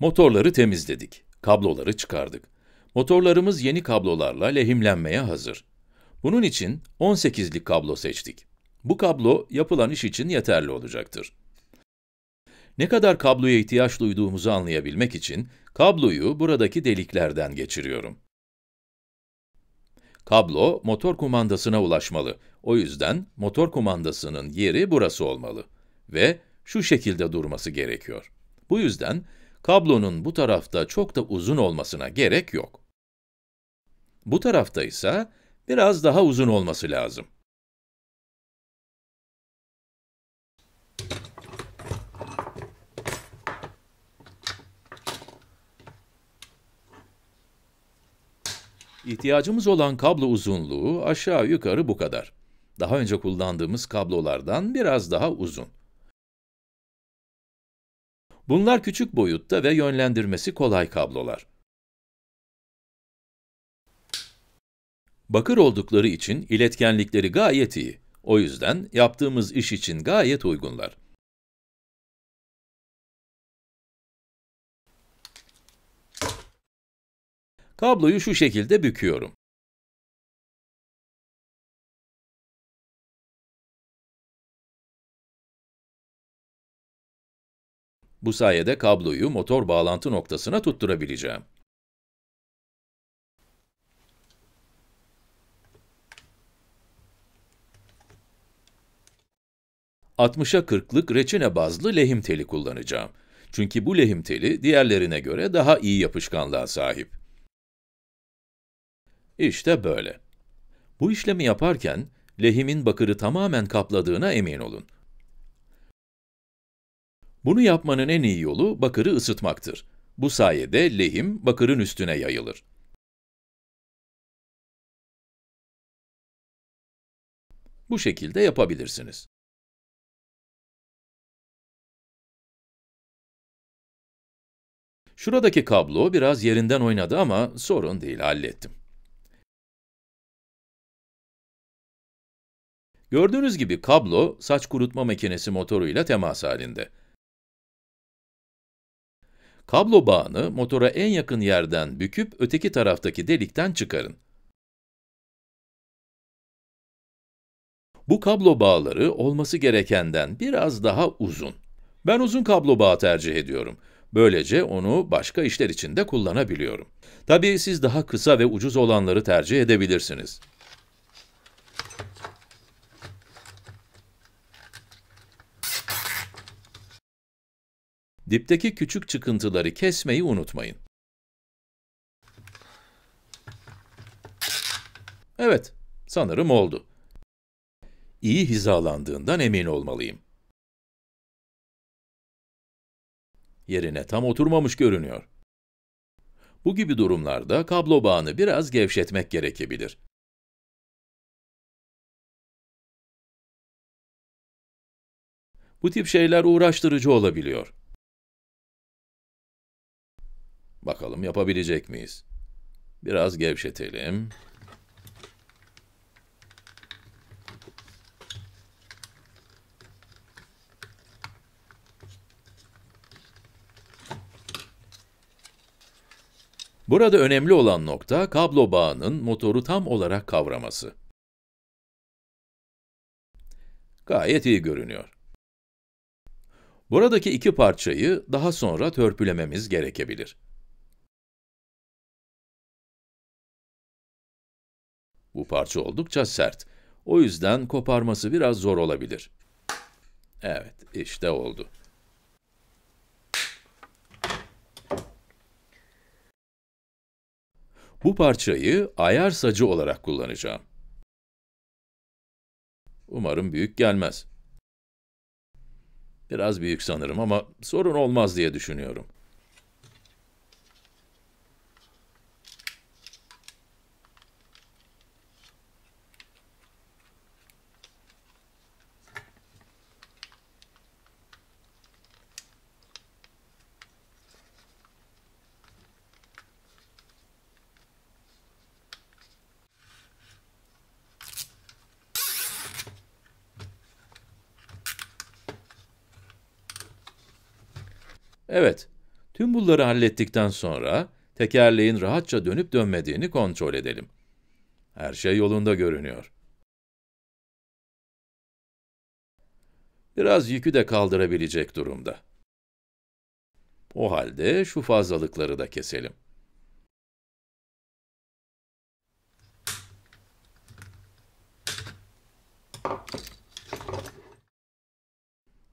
Motorları temizledik, kabloları çıkardık. Motorlarımız yeni kablolarla lehimlenmeye hazır. Bunun için 18'lik kablo seçtik. Bu kablo yapılan iş için yeterli olacaktır. Ne kadar kabloya ihtiyaç duyduğumuzu anlayabilmek için kabloyu buradaki deliklerden geçiriyorum. Kablo motor kumandasına ulaşmalı. O yüzden motor kumandasının yeri burası olmalı ve şu şekilde durması gerekiyor. Bu yüzden Kablonun bu tarafta çok da uzun olmasına gerek yok. Bu tarafta ise biraz daha uzun olması lazım. İhtiyacımız olan kablo uzunluğu aşağı yukarı bu kadar. Daha önce kullandığımız kablolardan biraz daha uzun. Bunlar küçük boyutta ve yönlendirmesi kolay kablolar. Bakır oldukları için iletkenlikleri gayet iyi. O yüzden yaptığımız iş için gayet uygunlar. Kabloyu şu şekilde büküyorum. Bu sayede kabloyu motor bağlantı noktasına tutturabileceğim. ...60'a 40'lık reçine bazlı lehim teli kullanacağım. Çünkü bu lehim teli diğerlerine göre daha iyi yapışkanlığa sahip. İşte böyle. Bu işlemi yaparken lehimin bakırı tamamen kapladığına emin olun. Bunu yapmanın en iyi yolu bakırı ısıtmaktır. Bu sayede lehim bakırın üstüne yayılır. Bu şekilde yapabilirsiniz. Şuradaki kablo biraz yerinden oynadı ama sorun değil, hallettim. Gördüğünüz gibi kablo, saç kurutma makinesi motoruyla temas halinde. Kablo bağını motora en yakın yerden büküp öteki taraftaki delikten çıkarın. Bu kablo bağları olması gerekenden biraz daha uzun. Ben uzun kablo bağı tercih ediyorum. Böylece onu başka işler için de kullanabiliyorum. Tabii siz daha kısa ve ucuz olanları tercih edebilirsiniz. Dipteki küçük çıkıntıları kesmeyi unutmayın. Evet, sanırım oldu. İyi hizalandığından emin olmalıyım. Yerine tam oturmamış görünüyor. Bu gibi durumlarda kablo bağını biraz gevşetmek gerekebilir. Bu tip şeyler uğraştırıcı olabiliyor. Bakalım yapabilecek miyiz? Biraz gevşetelim. Burada önemli olan nokta kablo bağının motoru tam olarak kavraması. Gayet iyi görünüyor. Buradaki iki parçayı daha sonra törpülememiz gerekebilir. Bu parça oldukça sert. O yüzden koparması biraz zor olabilir. Evet, işte oldu. Bu parçayı ayar sacı olarak kullanacağım. Umarım büyük gelmez. Biraz büyük sanırım ama sorun olmaz diye düşünüyorum. Evet, tüm bunları hallettikten sonra tekerleğin rahatça dönüp dönmediğini kontrol edelim. Her şey yolunda görünüyor. Biraz yükü de kaldırabilecek durumda. O halde şu fazlalıkları da keselim.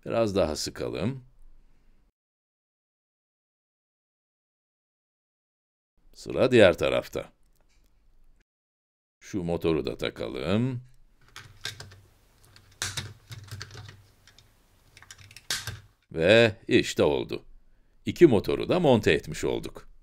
Biraz daha sıkalım. Sıra diğer tarafta. Şu motoru da takalım. Ve işte oldu. İki motoru da monte etmiş olduk.